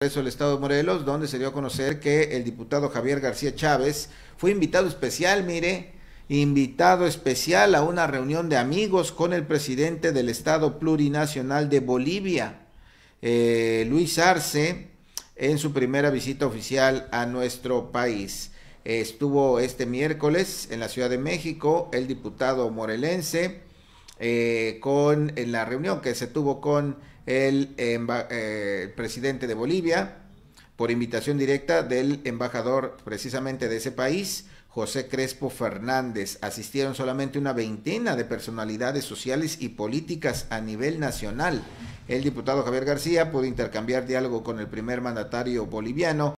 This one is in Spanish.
el Estado de Morelos, donde se dio a conocer que el diputado Javier García Chávez fue invitado especial, mire, invitado especial a una reunión de amigos con el presidente del Estado Plurinacional de Bolivia, eh, Luis Arce, en su primera visita oficial a nuestro país. Estuvo este miércoles en la Ciudad de México el diputado morelense eh, con en la reunión que se tuvo con el eh, presidente de Bolivia por invitación directa del embajador precisamente de ese país, José Crespo Fernández. Asistieron solamente una veintena de personalidades sociales y políticas a nivel nacional. El diputado Javier García pudo intercambiar diálogo con el primer mandatario boliviano.